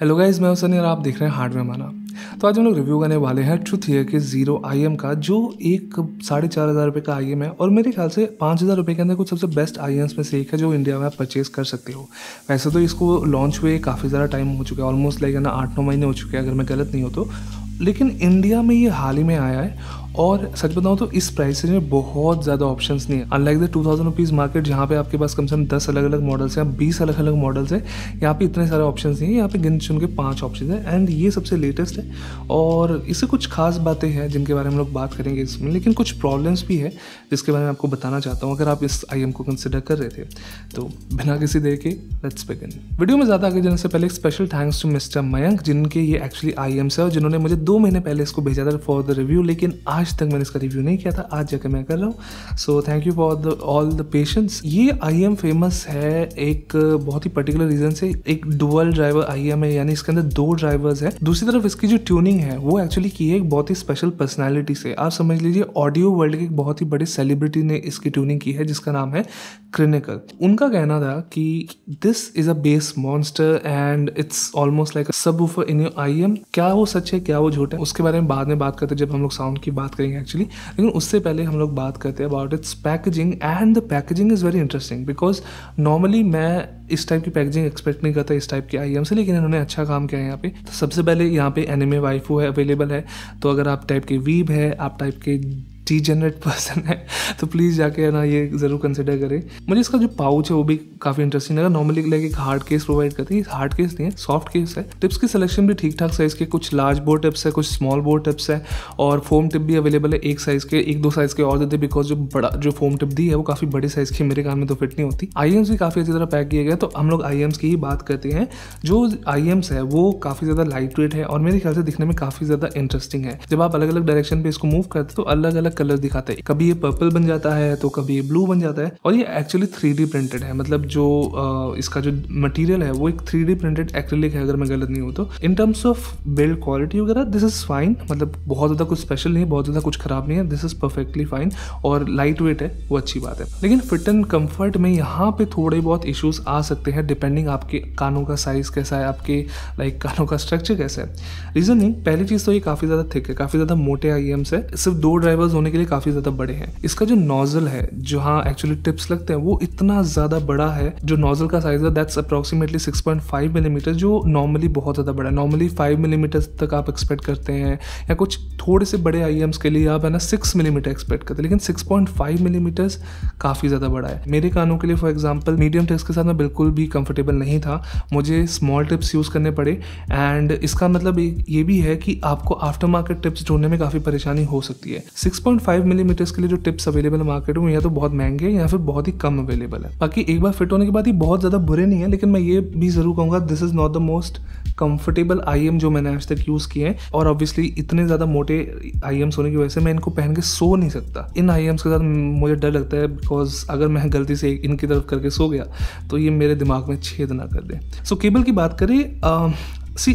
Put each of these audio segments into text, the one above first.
hello guys मैं हुसैन और आप देख रहे हैं हार्डवेयर माना तो आज हम लोग रिव्यू करने वाले हैं ट्रुथ ईयर के जीरो आई एम का जो एक साढ़े चार हज़ार रुपये का आई एम है और मेरे ख्याल से पाँच हज़ार रुपये के अंदर कुछ सबसे बेस्ट आई एम्स में से एक है जो इंडिया में आप परचेज़ कर सकते हो वैसे तो इसको लॉन्च हुए काफ़ी ज़्यादा टाइम हो चुका है ऑलमोस्ट लाइक ना आठ नौ महीने हो चुके हैं अगर मैं गलत नहीं हो तो लेकिन इंडिया में ये हाल ही में आया है और सच बताऊँ तो इस प्राइस रेंज में बहुत ज़्यादा ऑप्शन नहीं है unlike the two thousand rupees market जहाँ पे आपके पास कम से कम दस अलग अलग मॉडल्स हैं बीस अलग अलग मॉडल्स हैं यहाँ पे इतने सारे ऑप्शन नहीं है यहाँ पे गिन चुन के पाँच ऑप्शन है एंड ये सबसे लेटेस्ट है और इससे कुछ खास बातें हैं जिनके बारे में हम लोग बात करेंगे इसमें लेकिन कुछ प्रॉब्लम्स भी है जिसके बारे में आपको बताना चाहता हूँ अगर आप इस आई को कंसिडर कर रहे थे तो बिना किसी देर के लेट्स बिगिन वीडियो में ज़्यादा आगे जाने से पहले special thanks to mister Mayank जिनके ये एक्चुअली आई एम्स है और जिन्होंने मुझे दो महीने पहले इसको भेजा था फॉर द रिव्यू लेकिन आज आज तक मैंने इसका रिव्यू नहीं किया था आज जाकर मैं कर रहा हूँ so thank you for the all the patience ये आई एम फेमस है एक बहुत ही पर्टिकुलर रीजन से एक डुअल ड्राइवर आई एम है यानी इसके अंदर दो ड्राइवर्स है दूसरी तरफ इसकी जो ट्यूनिंग है वो एक्चुअली की है एक बहुत ही स्पेशल पर्सनैलिटी से आप समझ लीजिए ऑडियो वर्ल्ड के एक बहुत ही बड़े सेलिब्रिटी ने इसकी ट्यूनिंग की है जिसका नाम है क्रिनिकल उनका कहना था कि this is a base monster and it's almost like sub in your I am क्या वो सच है क्या वो झूठ है उसके बारे में बाद में बात करते जब हम लोग साउंड की बात बात करेंगे एक्चुअली लेकिन उससे पहले हम लोग बात करते हैं about its packaging and the packaging is very interesting because normally मैं इस टाइप की पैकेजिंग एक्सपेक्ट नहीं करता इस टाइप के आई से लेकिन इन्होंने अच्छा काम किया है यहाँ पे तो सबसे पहले यहाँ पे एनिमे वाइफू है अवेलेबल है तो अगर आप टाइप के वीब है आप टाइप के टी जनरेट पर्सन है तो प्लीज़ जाके ना ये ज़रूर कंसिडर करें मुझे इसका जो पाउच है वो भी काफ़ी इंटरेस्टिंग लगा नॉर्मली लाइक एक हार्ड केस प्रोवाइड करती है हार्ड केस नहीं है सॉफ्ट केस है टिप्स की सिलेक्शन भी ठीक ठाक साइज़ के कुछ लार्ज बोर टिप्स है कुछ स्मॉल बोर टिप्स है और फोम टिप भी अवेलेबल है एक साइज़ के एक दो साइज़ के और देते बिकॉज जो बड़ा जो फोम टिप दी है वो काफ़ी बड़े साइज़ की मेरे काम में तो फिट नहीं होती आई भी काफ़ी अच्छी तरह पैक किए गए तो हम लोग आई की ही बात करते हैं जो आई है वो काफ़ी ज़्यादा लाइट वेट है और मेरे ख्याल से दिखने में काफ़ी ज़्यादा इंटरेस्टिंग है जब आप अलग अलग डायरेक्शन पर इसको मूव करते तो अलग अलग कलर दिखाता है कभी ये पर्पल बन जाता है तो कभी ये ब्लू बन जाता है और ये एक्चुअली थ्री प्रिंटेड है मतलब जो आ, इसका जो मटेरियल है वो एक थ्री प्रिंटेड एक्रेलिक है अगर मैं गलत नहीं हूँ तो in terms of build quality वगैरह दिस इज फाइन मतलब बहुत ज़्यादा कुछ स्पेशल नहीं है बहुत ज़्यादा कुछ खराब नहीं है दिस इज परफेक्टली फाइन और लाइट वेट है वो अच्छी बात है लेकिन फिट एंड कम्फर्ट में यहाँ पे थोड़े बहुत इशूज आ सकते हैं डिपेंडिंग आपके कानों का साइज कैसा है आपके लाइक like, कानों का स्ट्रक्चर कैसा है रीजन नहीं पहली चीज़ तो ये काफ़ी ज़्यादा थिक है काफ़ी ज़्यादा मोटे आई एम्स e है सिर्फ दो ड्राइवर्स होने करने के लिए काफी ज्यादा बड़े हैं इसका जो नोजल है जहाँ एक्चुअली टिप्स लगते हैं वो इतना ज्यादा बड़ा है जो नोजल का साइज है that's approximately six point five millimetre जो नॉर्मली बहुत ज्यादा बड़ा है नॉर्मली फाइव मिलीमीटर तक आप एक्सपेक्ट करते हैं या कुछ थोड़े से बड़े आई e के लिए आप है ना सिक्स मिलीमीटर एक्सपेक्ट करते हैं लेकिन सिक्स पॉइंट फाइव मिलीमीटर काफ़ी ज़्यादा बड़ा है मेरे कानों के लिए फॉर एग्जाम्पल मीडियम टिप्स के साथ मैं बिल्कुल भी कंफर्टेबल नहीं था मुझे स्मॉल टिप्स यूज़ करने पड़े एंड इसका मतलब ये भी है कि आपको आफ्टर मार्केट टिप्स ढूंढने में काफ़ी परेशानी हो सकती है सिक्स 6.5 मिलीमीटर mm के लिए जो टिप्स अवेलेबल है मार्केट में या तो बहुत महंगे हैं या फिर बहुत ही कम अवेलेबल है बाकी एक बार फिट होने के बाद ये बहुत ज़्यादा बुरे नहीं है लेकिन मैं ये भी ज़रूर कहूँगा this is not the most comfortable I जो मैंने आज तक यूज़ किए हैं और ऑब्वियसली इतने ज़्यादा मोटे आई होने की वजह से मैं इनको पहन के सो नहीं सकता इन आई के साथ मुझे डर लगता है बिकॉज अगर मैं गलती से इनकी तरफ करके सो गया तो ये मेरे दिमाग में छेद ना कर दे सो so, केबल की बात करें सी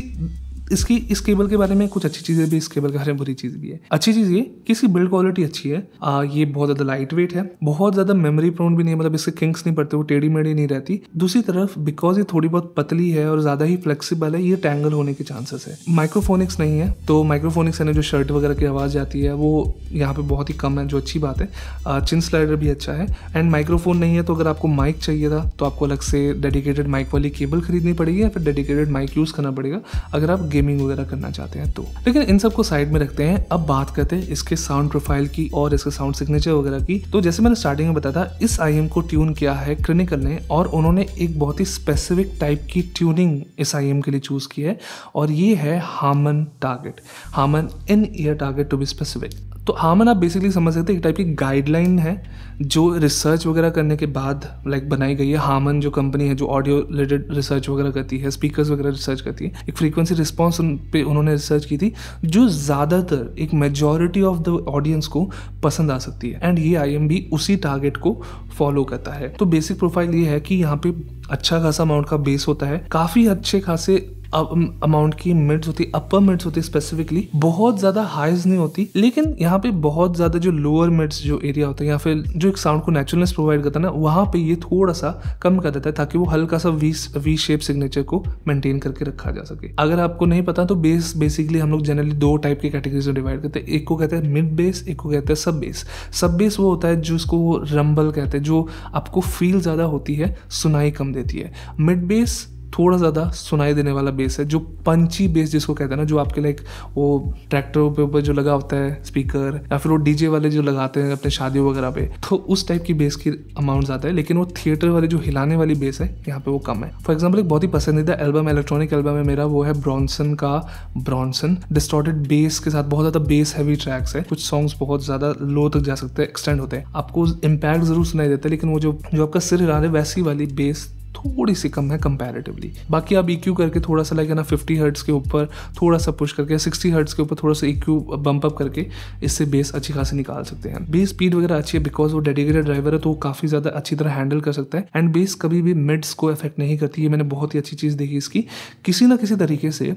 इसकी इस केबल के बारे में कुछ अच्छी चीज़ें भी इस केबल के बारे में बुरी चीज़ भी है अच्छी चीज़ ये कि इसकी बिल्ड क्वालिटी अच्छी है आ, ये बहुत ज़्यादा लाइट वेट है बहुत ज़्यादा मेमोरी प्रोन भी नहीं मतलब इसके किंग्स नहीं पड़ते वो टेढ़ी मेढ़ी नहीं रहती दूसरी तरफ बिकॉज ये थोड़ी बहुत पतली है और ज़्यादा ही फ्लेक्सीबल है ये टैंगल होने के चांसेस है माइक्रोफोनिक्स नहीं है तो माइक्रोफोनिक्स है ना जो शर्ट वगैरह की आवाज़ जाती है वो यहाँ पर बहुत ही कम है जो अच्छी बात है चिन स्लाइडर भी अच्छा है एंड माइक्रोफोन नहीं है तो अगर आपको माइक चाहिए था तो आपको अलग से डेडिकेटेड माइक वाली केबल खरीदनी पड़ेगी या फिर डेडिकेटेड माइक यूज़ करना पड़ेगा अगर आप गेमिंग वगैरह करना चाहते हैं तो लेकिन इन सबको साइड में रखते हैं अब बात करते हैं इसके साउंड प्रोफाइल की और इसके साउंड सिग्नेचर वगैरह की तो जैसे मैंने स्टार्टिंग में बताया था इस आई को ट्यून किया है क्रिनिकल ने और उन्होंने एक बहुत ही स्पेसिफिक टाइप की ट्यूनिंग इस आई के लिए चूज की है और ये है Harman target Harman in ear target to be specific तो आमन हाँ, आप बेसिकली समझ सकते हैं एक टाइप की गाइडलाइन है जो रिसर्च वगैरह करने के बाद लाइक बनाई गई है हामन जो कंपनी है जो ऑडियो रिलेटेड रिसर्च वगैरह करती है स्पीकर्स वगैरह रिसर्च करती है एक फ्रीक्वेंसी रिस्पॉन्स उन पर उन्होंने रिसर्च की थी जो ज़्यादातर एक मेजोरिटी ऑफ द ऑडियंस को पसंद आ सकती है एंड ये आई उसी टारगेट को फॉलो करता है तो बेसिक प्रोफाइल ये है कि यहाँ पे अच्छा खासा अमाउंट का बेस होता है काफ़ी अच्छे खासे अमाउंट की मिड्स होती है अपर मिड्स होती है स्पेसिफिकली बहुत ज़्यादा हाइज नहीं होती लेकिन यहाँ पे बहुत ज़्यादा जो लोअर मिड्स जो एरिया होता है या फिर जो एक साउंड को नेचुरलनेस प्रोवाइड करता है ना वहाँ पे ये थोड़ा सा कम कर देता है ताकि वो हल्का सा वी वी शेप सिग्नेचर को मेंटेन करके रखा जा सके अगर आपको नहीं पता तो बेस बेसिकली हम लोग जनरली दो टाइप की कैटेगरीज में डिवाइड करते हैं एक को कहते हैं मिड बेस एक को कहते हैं सब बेस सब बेस वो होता है जिसको वो रंबल कहते हैं जो आपको फील ज़्यादा होती है सुनाई कम देती है मिड बेस थोड़ा ज़्यादा सुनाई देने वाला बेस है जो पंची बेस जिसको कहते हैं ना जो आपके लाइक वो ट्रैक्टरों पे ऊपर जो लगा होता है स्पीकर या फिर वो डीजे वाले जो लगाते हैं अपने शादियों वगैरह पे तो उस टाइप की बेस की अमाउंट ज़्यादा है लेकिन वो थिएटर वाले जो हिलाने वाली बेस है यहाँ पे वो कम है फॉर एग्जाम्पल एक बहुत ही पसंदीदा एल्बम इलेक्ट्रॉनिक एल्बम है मेरा वो है ब्रॉन्सन का ब्रॉन्सन डिस्टॉर्टेड बेस के साथ बहुत ज़्यादा बेस हैवी ट्रैक्स है कुछ सॉन्ग्स बहुत ज़्यादा लो तक जा सकते हैं एक्सटेंड होते हैं आपको इम्पैक्ट जरूर सुनाई देता है लेकिन वो जो जो आपका सिर हिला रहे वैसी वाली बेस थोड़ी सी कम है कंपैरेटिवली बाकी आप इक्यू e करके थोड़ा सा लाइक है ना फिफ्टी हर्ट्स के ऊपर थोड़ा सा पुश करके सिक्सटी हर्ट्स के ऊपर थोड़ा सा इक्यू बंप अप करके इससे बेस अच्छी खासी निकाल सकते हैं बेस स्पीड वगैरह अच्छी है बिकॉज वो डेडिकेटेड ड्राइवर है तो वो काफ़ी ज़्यादा अच्छी तरह हैंडल कर सकता है एंड बेस कभी भी मिड्स को इफेक्ट नहीं करती ये मैंने बहुत ही अच्छी चीज़ देखी इसकी किसी ना किसी तरीके से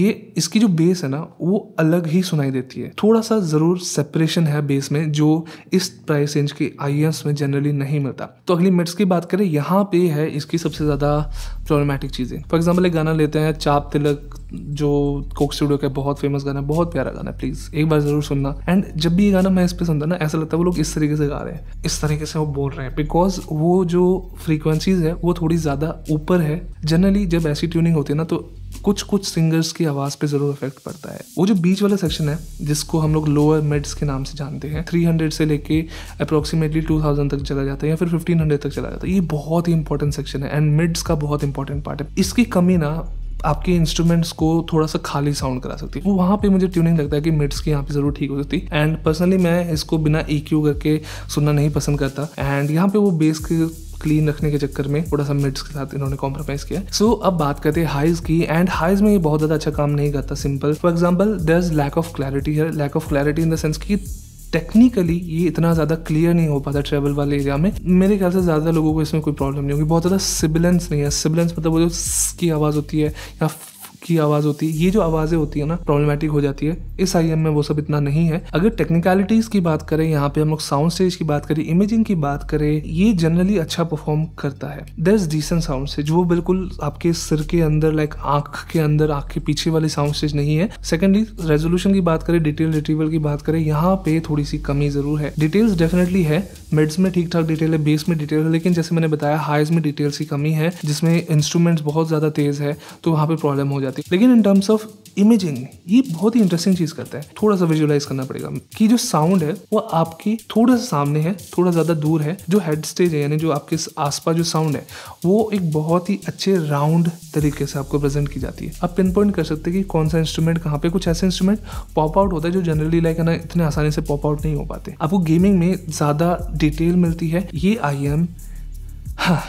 ये इसकी जो बेस है ना वो अलग ही सुनाई देती है थोड़ा सा ज़रूर सेपरेशन है बेस में जो इस प्राइस रेंज के आई e में जनरली नहीं मिलता तो अगली मिड्स की बात करें यहाँ पे है इसकी उसकी सबसे ज़्यादा प्रॉब्लमेटिक चीज़ें फॉर एग्जाम्पल एक गाना लेते हैं चाप तिलक जो कोक स्टूडियो का बहुत फेमस गाना है बहुत प्यारा गाना है प्लीज़ एक बार ज़रूर सुनना एंड जब भी ये गाना मैं इस पर सुनता ना ऐसा लगता है वो लोग इस तरीके से गा रहे हैं इस तरीके से वो बोल रहे हैं बिकॉज वो जो फ्रीक्वेंसीज है वो थोड़ी ज़्यादा ऊपर है जनरली जब ऐसी ट्यूनिंग होती है ना तो कुछ कुछ सिंगर्स की आवाज़ पे ज़रूर इफेक्ट पड़ता है वो जो बीच वाला सेक्शन है जिसको हम लोग लोअर मिड्स के नाम से जानते हैं 300 से लेके अप्रॉक्सीमेटली 2000 तक चला जाता है या फिर 1500 तक चला जाता है ये बहुत ही इंपॉर्टेंट सेक्शन है एंड मिड्स का बहुत इंपॉर्टेंट पार्ट है इसकी कमी ना आपके इंस्ट्रूमेंट्स को थोड़ा सा खाली साउंड करा सकती है वो वहाँ पे मुझे ट्यूनिंग लगता है कि मिड्स की यहाँ पे जरूर ठीक हो सकती एंड पर्सनली मैं इसको बिना ई e करके सुनना नहीं पसंद करता एंड यहाँ पे वो बेस के क्लीन रखने के चक्कर में थोड़ा सा मिड्स के साथ इन्होंने कॉम्प्रोमाइज किया सो so, अब बात करते हैं हाइज की एंड हाइज में ये बहुत ज्यादा अच्छा काम नहीं करता simple for example there is lack of clarity है lack of clarity in the sense की टेक्निकली ये इतना ज़्यादा क्लियर नहीं हो पाता ट्रेवल वाले एरिया में मेरे ख्याल से ज़्यादा लोगों को इसमें कोई प्रॉब्लम नहीं होगी बहुत ज़्यादा सिबिलेंस नहीं है सिबिलेंस मतलब वो जो की आवाज़ होती है या की आवाज होती है ये जो आवाजें होती है ना प्रॉब्लमेटिक हो जाती है इस आई में वो सब इतना नहीं है अगर टेक्निकलिटीज की बात करें यहाँ पे हम लोग साउंड स्टेज की बात करें इमेजिंग की बात करें ये जनरली अच्छा परफॉर्म करता है there is decent sound stage वो बिल्कुल आपके सिर के अंदर लाइक आंख के अंदर आंख के पीछे वाली साउंड स्टेज नहीं है सेकेंडली रेजोल्यूशन की बात करें डिटेल रिट्रीवल की बात करें यहाँ पे थोड़ी सी कमी जरूर है डिटेल्स डेफिनेटली है मिड्स में ठीक ठाक डिटेल है बेस में डिटेल है लेकिन जैसे मैंने बताया हाइज में डिटेल्स की कमी है जिसमें इंस्ट्रूमेंट्स बहुत ज्यादा तेज है तो वहाँ पे प्रॉब्लम हो जाती है जाती है लेकिन इन टर्म्स ऑफ इमेजिंग ये बहुत ही इंटरेस्टिंग चीज करते हैं थोड़ा सा विजुअलाइज करना पड़ेगा कि जो साउंड है वो आपके थोड़ा सा सामने है थोड़ा ज्यादा दूर है जो हेड स्टेज है यानी जो आपके आसपास जो साउंड है वो एक बहुत ही अच्छे राउंड तरीके से आपको प्रेजेंट की जाती है आप पिन पॉइंट कर सकते हैं कि कौन सा इंस्ट्रूमेंट कहाँ पे कुछ ऐसे इंस्ट्रूमेंट पॉप आउट होता है जो जनरली लाइक है ना इतने आसानी से पॉप आउट नहीं हो पाते आपको गेमिंग में ज्यादा डिटेल मिलती है ये आई एम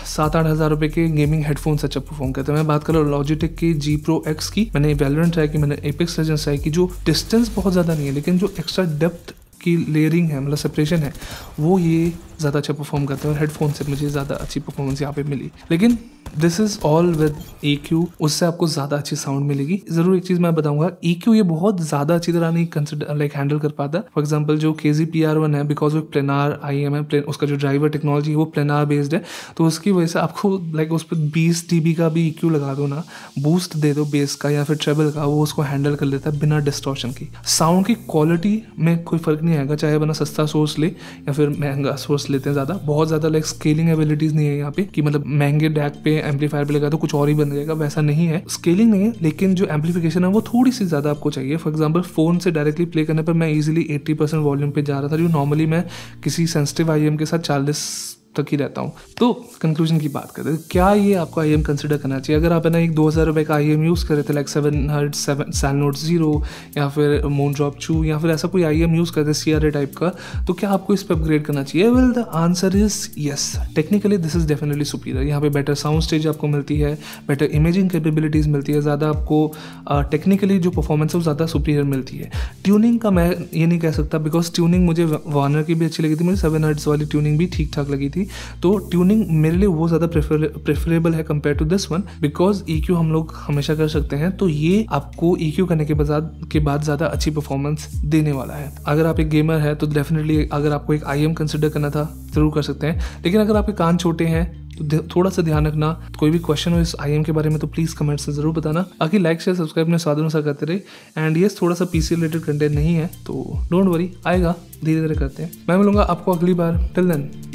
सात आठ हज़ार रुपए के गेमिंग हेडफोन से अच्छा परफॉर्म करते हैं मैं बात कर रहा हूँ लॉजिटेक के जी प्रो एक्स की मैंने वेलोरेंट ट्राई की मैंने एपिक्स रेजन ट्राई की जो डिस्टेंस बहुत ज़्यादा नहीं है लेकिन जो एक्स्ट्रा डेप्थ की लेयरिंग है मतलब सेपरेशन है वो ये ज़्यादा अच्छा परफॉर्म करते हैं और हेडफोन से मुझे ज़्यादा अच्छी परफॉर्मेंस यहाँ पे मिली लेकिन this is all with a Q उससे आपको ज़्यादा अच्छी साउंड मिलेगी ज़रूर एक चीज़ मैं बताऊंगा ए क्यू ये बहुत ज़्यादा अच्छी तरह नहीं कंसिडर लाइक हैंडल कर पाता फॉर एग्जाम्पल जो के जी पी आर वन है because of planar I M है उसका जो ड्राइवर टेक्नोलॉजी है वो प्लेनार बेस्ड है तो उसकी वजह से आपको लाइक उस पर बीस टी बी का भी ई e क्यू लगा दो ना बूस्ट दे दो बेस का या फिर ट्रेबल का वो उसको हैंडल कर लेता है बिना डिस्ट्रॉक्शन की साउंड की क्वालिटी में कोई फ़र्क नहीं आएगा चाहे बना सस्ता सोर्स ले या फिर महंगा सोर्स लेते हैं ज़्यादा बहुत ज़्यादा लाइक स्केलिंग एबिलिटीज़ नहीं है यहाँ पे कि मतलब महंगे डैक पे एम्पलीफायर पे लगा तो कुछ और ही बन जाएगा वैसा नहीं है स्केलिंग नहीं है लेकिन जो एम्पलीफिकेशन है वो थोड़ी सी ज़्यादा आपको चाहिए फॉर एग्जाम्पल फोन से डायरेक्टली प्ले करने पर मैं इजिली एट्टी परसेंट वॉल्यूम पे जा रहा था जो नॉर्मली मैं किसी सेंसिटिव आई के साथ चालीस तक ही रहता हूँ तो कंक्लूजन की बात करें क्या ये आपको आई एम कंसिडर करना चाहिए अगर आप है ना एक दो हज़ार रुपये का आई एम यूज़ कर रहे थे like seven hertz seven Salnotes zero या फिर मोन ड्रॉप चू या फिर ऐसा कोई आई एम यूज़ कर रहे सी आर ए टाइप का तो क्या आपको इस पर अपग्रेड करना चाहिए well the answer is yes technically this is definitely superior यहाँ पे बेटर साउंड स्टेज आपको मिलती है बेटर इमेजिंग कैपेबिलिटीज़ मिलती है ज़्यादा आपको टेक्निकली uh, जो परफॉर्मेंस है वो ज़्यादा सुपीरियर मिलती है ट्यूनिंग का मैं ये नहीं कह सकता बिकॉज ट्यूनिंग मुझे वार्नर की भी अच्छी लगी थी मुझे सेवन हर्ड्स वाली ट्यूनिंग भी ठीक ठाक लगी थी थी तो ट्यूनिंग मेरे लिए वो ज़्यादा प्रेफरेबल है compare to this one because uh हम लोग हमेशा कर सकते हैं तो ये आपको ई e करने के बाद के बाद ज़्यादा अच्छी परफॉर्मेंस देने वाला है अगर आप एक गेमर है तो डेफिनेटली अगर आपको एक आई एम कंसिडर करना था ज़रूर कर सकते हैं लेकिन अगर आपके कान छोटे हैं तो थोड़ा सा ध्यान रखना कोई भी क्वेश्चन हो इस आई के बारे में तो प्लीज़ कमेंट्स में ज़रूर बताना बाकी लाइक शेयर सब्सक्राइब में साधन सा करते रहे एंड येस थोड़ा सा पी रिलेटेड कंटेंट नहीं है तो डोंट वरी आएगा धीरे धीरे करते हैं मैं मिलूंगा आपको अगली बार टिल देन